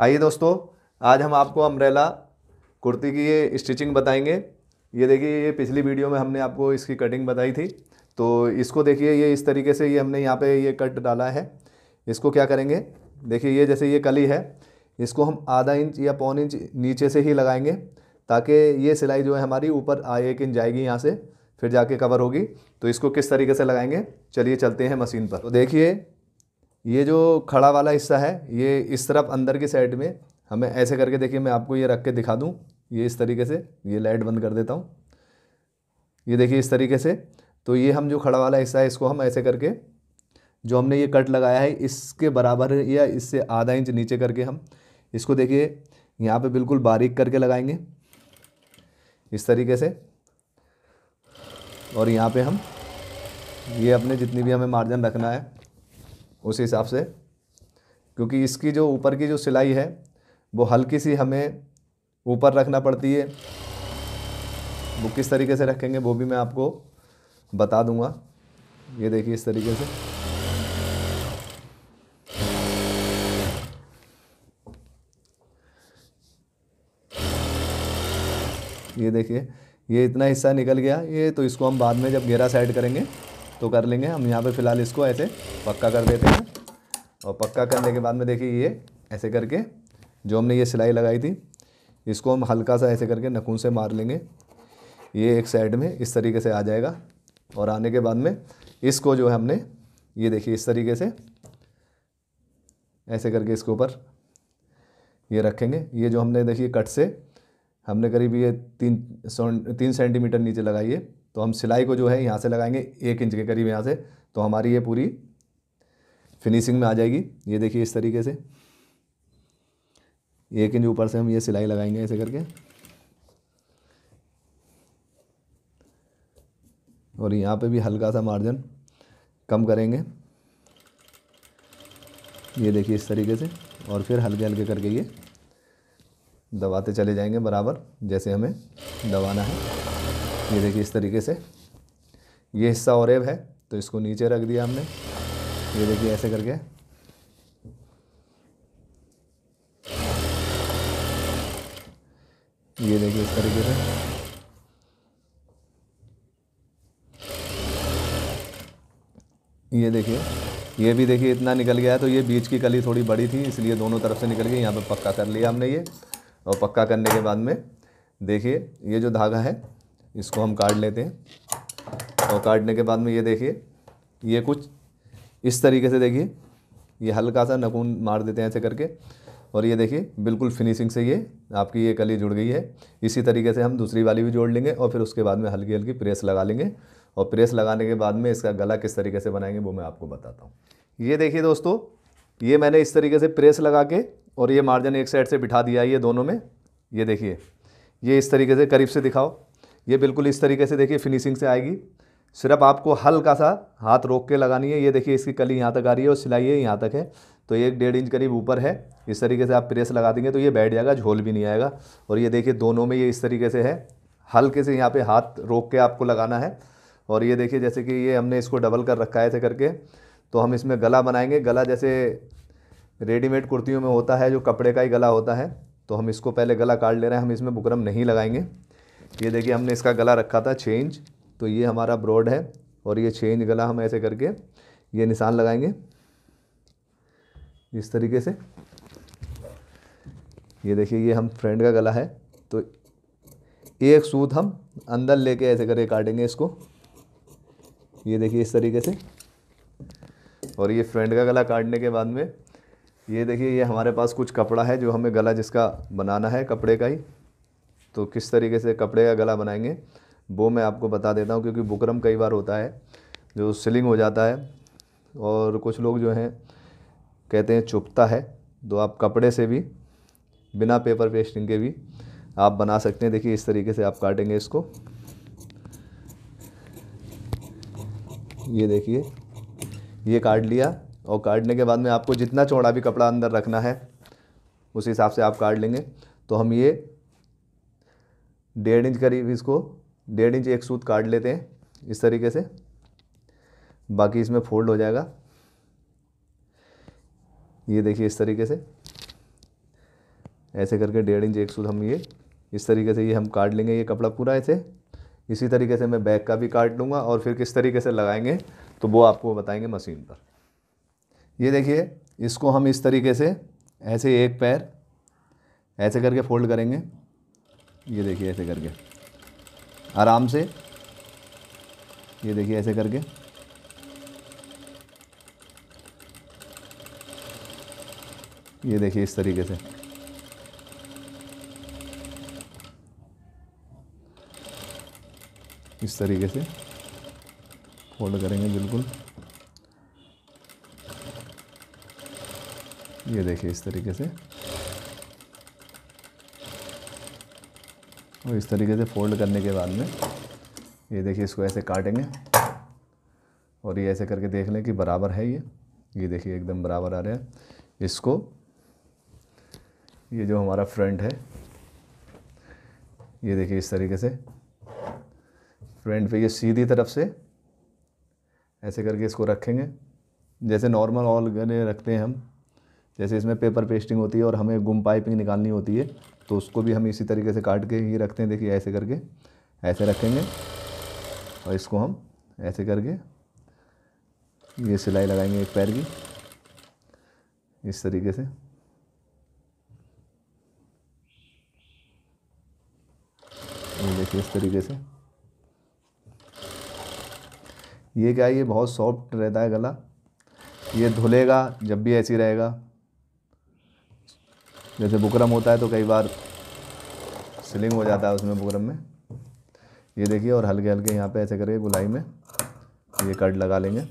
आइए दोस्तों आज हम आपको अम्ब्रेला कुर्ती की ये स्टिचिंग बताएंगे ये देखिए ये पिछली वीडियो में हमने आपको इसकी कटिंग बताई थी तो इसको देखिए ये इस तरीके से ये हमने यहाँ पे ये कट डाला है इसको क्या करेंगे देखिए ये जैसे ये कली है इसको हम आधा इंच या पौन इंच नीचे से ही लगाएंगे ताकि ये सिलाई जो है हमारी ऊपर एक इंच जाएगी यहाँ से फिर जाके कवर होगी तो इसको किस तरीके से लगाएंगे चलिए चलते हैं मशीन पर तो देखिए ये जो खड़ा वाला हिस्सा है ये इस तरफ अंदर की साइड में हमें ऐसे करके देखिए मैं आपको ये रख के दिखा दूँ ये इस तरीके से ये लाइट बंद कर देता हूँ ये देखिए इस तरीके से तो ये हम जो खड़ा वाला हिस्सा है इसको हम ऐसे करके जो हमने ये कट लगाया है इसके बराबर या इससे आधा इंच नीचे करके हम इसको देखिए यहाँ पे बिल्कुल बारीक करके लगाएंगे इस तरीके से और यहाँ पे हम ये अपने जितनी भी हमें मार्जिन रखना है उस हिसाब से क्योंकि इसकी जो ऊपर की जो सिलाई है वो हल्की सी हमें ऊपर रखना पड़ती है वो किस तरीके से रखेंगे वो भी मैं आपको बता दूंगा ये देखिए इस तरीके से ये देखिए ये इतना हिस्सा निकल गया ये तो इसको हम बाद में जब घेरा साइड करेंगे तो कर लेंगे हम यहाँ पे फ़िलहाल इसको ऐसे पक्का कर देते हैं और पक्का करने के बाद में देखिए ये ऐसे करके जो हमने ये सिलाई लगाई थी इसको हम हल्का सा ऐसे करके नखून से मार लेंगे ये एक साइड में इस तरीके से आ जाएगा और आने के बाद में इसको जो है हमने ये देखिए इस तरीके से ऐसे करके इसके ऊपर ये रखेंगे ये जो हमने देखिए कट से हमने करीब ये तीन तीन सेंटीमीटर नीचे लगाई है तो हम सिलाई को जो है यहाँ से लगाएंगे एक इंच के करीब यहाँ से तो हमारी ये पूरी फिनिशिंग में आ जाएगी ये देखिए इस तरीके से एक इंच ऊपर से हम ये सिलाई लगाएंगे ऐसे करके और यहाँ पे भी हल्का सा मार्जिन कम करेंगे ये देखिए इस तरीके से और फिर हल्के हल्के करके ये दबाते चले जाएंगे बराबर जैसे हमें दबाना है ये देखिए इस तरीके से ये हिस्सा औरेब है तो इसको नीचे रख दिया हमने ये देखिए ऐसे करके ये देखिए इस तरीके से ये देखिए ये भी देखिए इतना निकल गया है तो ये बीच की कली थोड़ी बड़ी थी इसलिए दोनों तरफ से निकल गई यहाँ पे पक्का कर लिया हमने ये और पक्का करने के बाद में देखिए ये जो धागा है इसको हम काट लेते हैं और काटने के बाद में ये देखिए ये कुछ इस तरीके से देखिए ये हल्का सा नकून मार देते हैं ऐसे करके और ये देखिए बिल्कुल फिनिशिंग से ये आपकी ये कली जुड़ गई है इसी तरीके से हम दूसरी वाली भी जोड़ लेंगे और फिर उसके बाद में हल्की हल्की प्रेस लगा लेंगे और प्रेस लगाने के बाद में इसका गला किस तरीके से बनाएंगे वो मैं आपको बताता हूँ ये देखिए दोस्तों ये मैंने इस तरीके से प्रेस लगा के और ये मार्जिन एक साइड से बिठा दिया है ये दोनों में ये देखिए ये इस तरीके से करीब से दिखाओ ये बिल्कुल इस तरीके से देखिए फिनिशिंग से आएगी सिर्फ आपको हल्का सा हाथ रोक के लगानी है ये देखिए इसकी कली यहाँ तक आ रही है और सिलाई है यहाँ तक है तो ये एक डेढ़ इंच करीब ऊपर है इस तरीके से आप प्रेस लगा देंगे तो ये बैठ जाएगा झोल भी नहीं आएगा और ये देखिए दोनों में ये इस तरीके से है हल्के से यहाँ पे हाथ रोक के आपको लगाना है और ये देखिए जैसे कि ये हमने इसको डबल कर रखा है ऐसे करके तो हम इसमें गला बनाएंगे गला जैसे रेडीमेड कुर्तियों में होता है जो कपड़े का ही गला होता है तो हम इसको पहले गला काट ले रहे हैं हम इसमें बुकरम नहीं लगाएंगे ये देखिए हमने इसका गला रखा था चेंज तो ये हमारा ब्रॉड है और ये चेंज गला हम ऐसे करके ये निशान लगाएंगे इस तरीके से ये देखिए ये हम फ्रेंड का गला है तो एक सूत हम अंदर लेके ऐसे करके काटेंगे इसको ये देखिए इस तरीके से और ये फ्रेंड का गला काटने के बाद में ये देखिए ये हमारे पास कुछ कपड़ा है जो हमें गला जिसका बनाना है कपड़े का ही तो किस तरीके से कपड़े का गला बनाएंगे वो मैं आपको बता देता हूँ क्योंकि बुकरम कई बार होता है जो सिलिंग हो जाता है और कुछ लोग जो हैं कहते हैं चुपता है तो आप कपड़े से भी बिना पेपर पेस्टिंग के भी आप बना सकते हैं देखिए इस तरीके से आप काटेंगे इसको ये देखिए ये काट लिया और काटने के बाद में आपको जितना चौड़ा भी कपड़ा अंदर रखना है उस हिसाब से आप काट लेंगे तो हम ये डेढ़ इंच करीब इसको डेढ़ इंच एक सूत काट लेते हैं इस तरीके से बाकी इसमें फोल्ड हो जाएगा ये देखिए इस तरीके से ऐसे करके डेढ़ इंच एक सूत हम ये इस तरीके से ये हम काट लेंगे ये कपड़ा पूरा ऐसे इसी तरीके से मैं बैक का भी काट लूँगा और फिर किस तरीके से लगाएंगे तो वो आपको बताएंगे मशीन पर ये देखिए इसको हम इस तरीके से ऐसे एक पैर ऐसे करके फोल्ड करेंगे ये देखिए ऐसे करके आराम से ये देखिए ऐसे करके ये देखिए इस तरीके से इस तरीके से फोल्ड करेंगे बिल्कुल ये देखिए इस तरीके से और इस तरीके से फोल्ड करने के बाद में ये देखिए इसको ऐसे काटेंगे और ये ऐसे करके देख लें कि बराबर है ये ये देखिए एकदम बराबर आ रहा है इसको ये जो हमारा फ्रंट है ये देखिए इस तरीके से फ्रंट पे ये सीधी तरफ से ऐसे करके इसको रखेंगे जैसे नॉर्मल ऑल गले रखते हैं हम जैसे इसमें पेपर पेस्टिंग होती है और हमें गुम पाइपिंग निकालनी होती है तो उसको भी हम इसी तरीके से काट के ही रखते हैं देखिए ऐसे करके ऐसे रखेंगे और इसको हम ऐसे करके ये सिलाई लगाएंगे एक पैर की इस तरीके से देखिए इस तरीके से ये क्या है ये बहुत सॉफ्ट रहता है गला ये धुलेगा जब भी ऐसी रहेगा जैसे बुकरम होता है तो कई बार सिलिंग हो जाता है उसमें बुकरम में ये देखिए और हल्के हल्के यहाँ पे ऐसे करके गुलाई में ये कट लगा लेंगे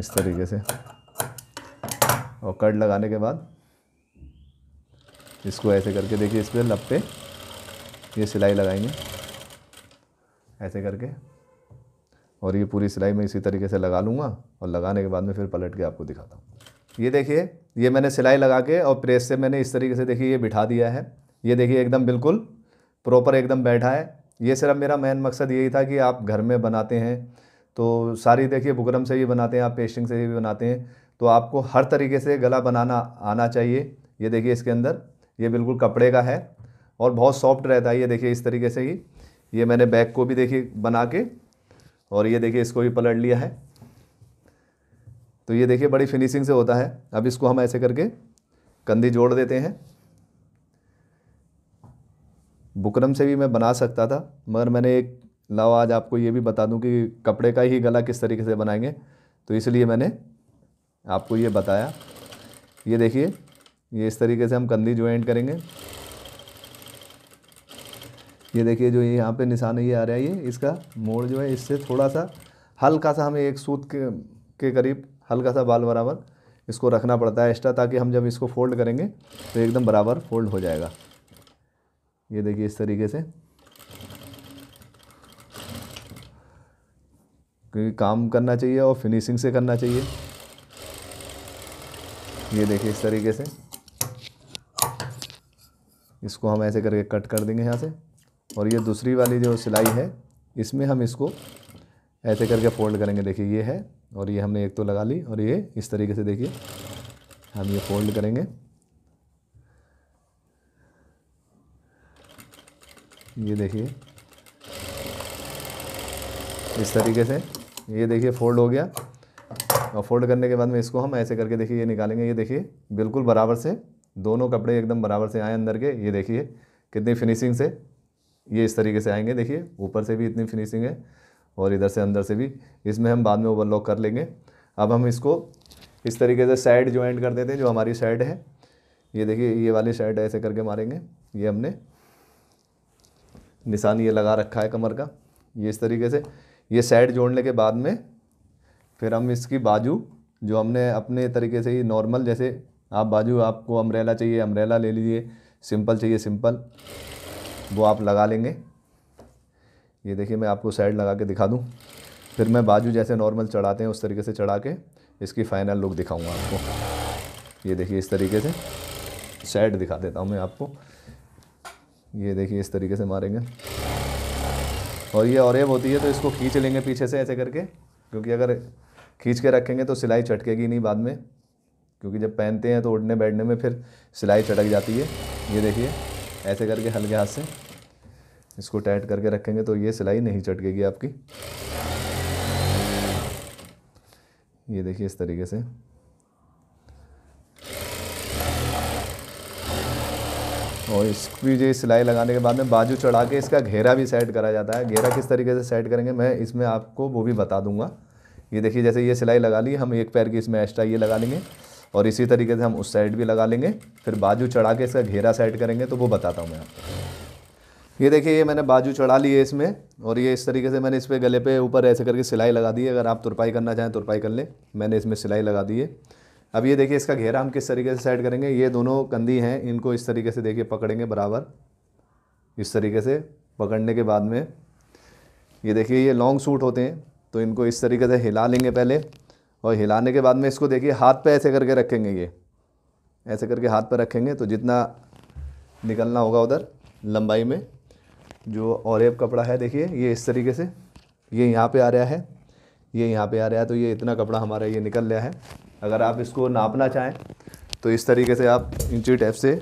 इस तरीके से और कट लगाने के बाद इसको ऐसे करके देखिए इस पर लब पे ये सिलाई लगाएंगे ऐसे करके और ये पूरी सिलाई मैं इसी तरीके से लगा लूँगा और लगाने के बाद में फिर पलट के आपको दिखाता हूँ ये देखिए ये मैंने सिलाई लगा के और प्रेस से मैंने इस तरीके से देखिए ये बिठा दिया है ये देखिए एकदम बिल्कुल प्रॉपर एकदम बैठा है ये सिर्फ मेरा मेन मकसद यही था कि आप घर में बनाते हैं तो सारी देखिए बुकरम से भी बनाते हैं आप पेस्टिंग से भी बनाते हैं तो आपको हर तरीके से गला बनाना आना चाहिए ये देखिए इसके अंदर ये बिल्कुल कपड़े का है और बहुत सॉफ्ट रहता है ये देखिए इस तरीके से ही ये मैंने बैग को भी देखिए बना के और ये देखिए इसको भी पलट लिया है तो ये देखिए बड़ी फिनिशिंग से होता है अब इसको हम ऐसे करके कंधी जोड़ देते हैं बुकरम से भी मैं बना सकता था मगर मैंने एक लाओ आज आपको ये भी बता दूं कि कपड़े का ही गला किस तरीके से बनाएंगे तो इसलिए मैंने आपको ये बताया ये देखिए ये इस तरीके से हम कंधी ज्वाइंट करेंगे ये देखिए जो ये यहाँ पे निशान ये आ रहा है ये इसका मोड़ जो है इससे थोड़ा सा हल्का सा हमें एक सूत के, के करीब हल्का सा बाल बराबर इसको रखना पड़ता है एक्स्ट्रा ताकि हम जब इसको फोल्ड करेंगे तो एकदम बराबर फोल्ड हो जाएगा ये देखिए इस तरीके से क्योंकि काम करना चाहिए और फिनिशिंग से करना चाहिए ये देखिए इस तरीके से इसको हम ऐसे करके कट कर देंगे यहाँ से और ये दूसरी वाली जो सिलाई है इसमें हम इसको ऐसे करके फोल्ड करेंगे देखिए ये है और ये हमने एक तो लगा ली और ये इस तरीके से देखिए हम ये फोल्ड करेंगे ये देखिए इस तरीके से ये देखिए फोल्ड हो गया और फोल्ड करने के बाद में इसको हम ऐसे करके देखिए ये निकालेंगे ये देखिए बिल्कुल बराबर से दोनों कपड़े एकदम बराबर से आए अंदर के ये देखिए कितनी फिनिशिंग से ये इस तरीके से आएंगे देखिए ऊपर से भी इतनी फिनिशिंग है और इधर से अंदर से भी इसमें हम बाद में ओवरलॉक कर लेंगे अब हम इसको इस तरीके से साइड ज्वाइंट कर देते हैं जो हमारी साइड है ये देखिए ये वाली साइड ऐसे करके मारेंगे ये हमने निशान ये लगा रखा है कमर का ये इस तरीके से ये साइड जोड़ने के बाद में फिर हम इसकी बाजू जो हमने अपने तरीके से ही नॉर्मल जैसे आप बाजू आपको अम्ब्रेला चाहिए अम्ब्रेला ले लीजिए सिंपल चाहिए सिंपल वो आप लगा लेंगे ये देखिए मैं आपको साइड लगा के दिखा दूँ फिर मैं बाजू जैसे नॉर्मल चढ़ाते हैं उस तरीके से चढ़ा के इसकी फ़ाइनल लुक दिखाऊँगा आपको ये देखिए इस तरीके से साइड दिखा देता हूँ मैं आपको ये देखिए इस तरीके से मारेंगे और ये औरब होती है तो इसको खींच लेंगे पीछे से ऐसे करके क्योंकि अगर खींच के रखेंगे तो सिलाई चटकेगी नहीं बाद में क्योंकि जब पहनते हैं तो उड़ने बैठने में फिर सिलाई चटक जाती है ये देखिए ऐसे करके हल्के हाथ से इसको टाइट करके रखेंगे तो ये सिलाई नहीं चटकेगी आपकी ये देखिए इस तरीके से और इसकी जो सिलाई लगाने के बाद में बाजू चढ़ा के इसका घेरा भी सेट करा जाता है घेरा किस तरीके से सेट करेंगे मैं इसमें आपको वो भी बता दूंगा ये देखिए जैसे ये सिलाई लगा ली हम एक पैर की इसमें एक्स्ट्रा ये लगा लेंगे और इसी तरीके से हम उस साइड भी लगा लेंगे फिर बाजू चढ़ा के इसका घेरा सेट करेंगे तो वो बताता हूँ मैं आपको ये देखिए ये मैंने बाजू चढ़ा लिए इसमें और ये इस तरीके से मैंने इस पर गले पे ऊपर ऐसे करके सिलाई लगा दी है अगर आप तुरपाई करना चाहें तुरपाई कर लें मैंने इसमें सिलाई लगा दी है अब ये देखिए इसका घेरा हम किस तरीके से सेट करेंगे ये दोनों कंधी हैं इनको इस तरीके से देखिए पकड़ेंगे बराबर इस तरीके से पकड़ने के बाद में ये देखिए ये लॉन्ग सूट होते हैं तो इनको इस तरीके से हिला लेंगे पहले और हिलाने के बाद में इसको देखिए हाथ पे ऐसे करके रखेंगे ये ऐसे करके हाथ पे रखेंगे तो जितना निकलना होगा उधर लंबाई में जो और कपड़ा है देखिए ये इस तरीके से ये यहाँ पे आ रहा है ये यहाँ पे आ रहा है तो ये इतना कपड़ा हमारा ये निकल रहा है अगर आप इसको नापना चाहें तो इस तरीके से आप इंची टैप से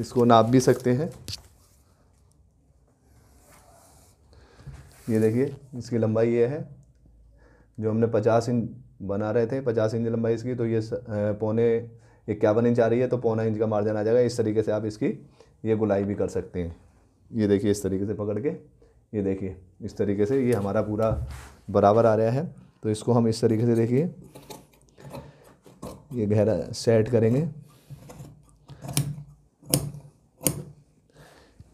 इसको नाप भी सकते हैं ये देखिए इसकी लंबाई ये है जो हमने पचास इंच बना रहे थे पचास इंच लंबाई इसकी तो ये पौने इक्यावन इंच आ रही है तो पौना इंच का मार्जिन आ जाएगा इस तरीके से आप इसकी ये गुलाई भी कर सकते हैं ये देखिए इस तरीके से पकड़ के ये देखिए इस तरीके से ये हमारा पूरा बराबर आ रहा है तो इसको हम इस तरीके से देखिए ये गहरा सेट करेंगे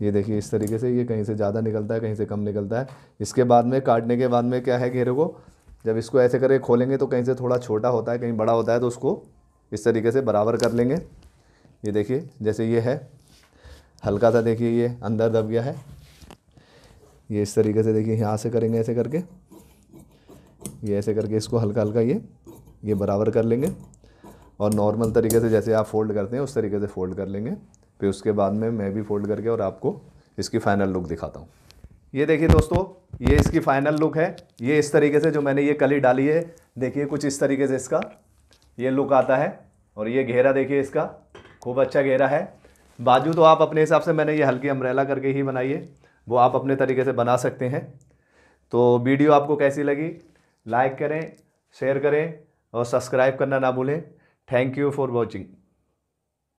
ये देखिए इस तरीके से ये कहीं से ज़्यादा निकलता है कहीं से कम निकलता है इसके बाद में काटने के बाद में क्या है घेरे को जब इसको ऐसे करके खोलेंगे तो कहीं से थोड़ा छोटा होता है कहीं बड़ा होता है तो उसको इस तरीके से बराबर कर लेंगे ये देखिए जैसे ये है हल्का सा देखिए ये अंदर दब गया है ये इस तरीके से देखिए यहाँ से करेंगे ऐसे करके ये ऐसे करके इसको हल्का हल्का ये ये बराबर कर लेंगे और नॉर्मल तरीके से जैसे आप फोल्ड करते हैं उस तरीके से फ़ोल्ड कर लेंगे फिर उसके बाद में मैं भी फ़ोल्ड करके और आपको इसकी फ़ाइनल लुक दिखाता हूँ ये देखिए दोस्तों ये इसकी फाइनल लुक है ये इस तरीके से जो मैंने ये कली डाली है देखिए कुछ इस तरीके से इसका ये लुक आता है और ये घेरा देखिए इसका खूब अच्छा घेरा है बाजू तो आप अपने हिसाब से मैंने ये हल्की अम्ब्रेला करके ही बनाइए वो आप अपने तरीके से बना सकते हैं तो वीडियो आपको कैसी लगी लाइक करें शेयर करें और सब्सक्राइब करना ना भूलें थैंक यू फॉर वॉचिंग